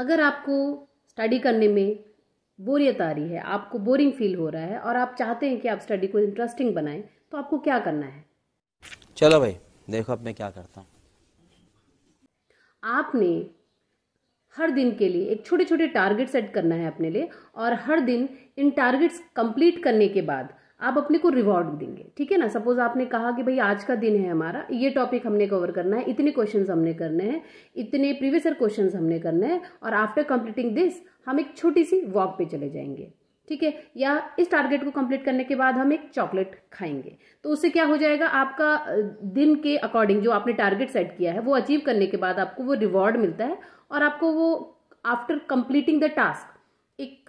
अगर आपको स्टडी करने में बोरियत आ रही है आपको बोरिंग फील हो रहा है और आप चाहते हैं कि आप स्टडी को इंटरेस्टिंग बनाएं तो आपको क्या करना है चलो भाई देखो अब मैं क्या करता हूँ आपने हर दिन के लिए एक छोटे छोटे टारगेट सेट करना है अपने लिए और हर दिन इन टारगेट्स कंप्लीट करने के बाद आप अपने को रिवॉर्ड देंगे ठीक है ना सपोज आपने कहा कि भाई आज का दिन है हमारा ये टॉपिक हमने कवर करना है इतने क्वेश्चंस हमने करने हैं इतने प्रीवियसर क्वेश्चन क्वेश्चंस हमने करने हैं और आफ्टर कंप्लीटिंग दिस हम एक छोटी सी वॉक पे चले जाएंगे ठीक है या इस टारगेट को कंप्लीट करने के बाद हम एक चॉकलेट खाएंगे तो उससे क्या हो जाएगा आपका दिन के अकॉर्डिंग जो आपने टारगेट सेट किया है वो अचीव करने के बाद आपको वो रिवॉर्ड मिलता है और आपको वो आफ्टर कंप्लीटिंग द टास्क एक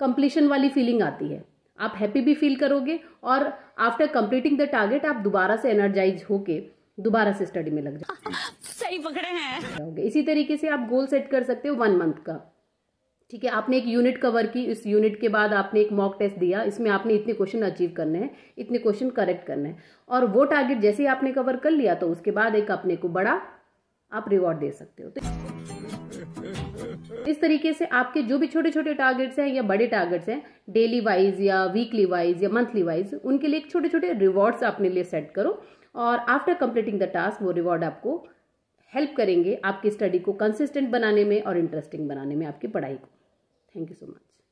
कंप्लीशन वाली फीलिंग आती है आप हैप्पी भी फील करोगे और आफ्टर कंप्लीटिंग द टारगेट आप दोबारा से एनर्जाइज होके दोबारा से स्टडी में लग जाओगे सही पकड़े हैं इसी तरीके से आप गोल सेट कर सकते हो वन मंथ का ठीक है आपने एक यूनिट कवर की इस यूनिट के बाद आपने एक मॉक टेस्ट दिया इसमें आपने इतने क्वेश्चन अचीव करने हैं इतने क्वेश्चन करेक्ट करने हैं और वो टारगेट जैसे ही आपने कवर कर लिया तो उसके बाद एक अपने को बड़ा आप रिवॉर्ड दे सकते हो तो इस तरीके से आपके जो भी छोटे छोटे टारगेट्स हैं या बड़े टारगेट्स हैं डेली वाइज या वीकली वाइज या मंथली वाइज उनके लिए छोटे छोटे रिवॉर्ड्स अपने लिए सेट करो और आफ्टर कंप्लीटिंग द टास्क वो रिवॉर्ड आपको हेल्प करेंगे आपकी स्टडी को कंसिस्टेंट बनाने में और इंटरेस्टिंग बनाने में आपकी पढ़ाई को थैंक यू सो मच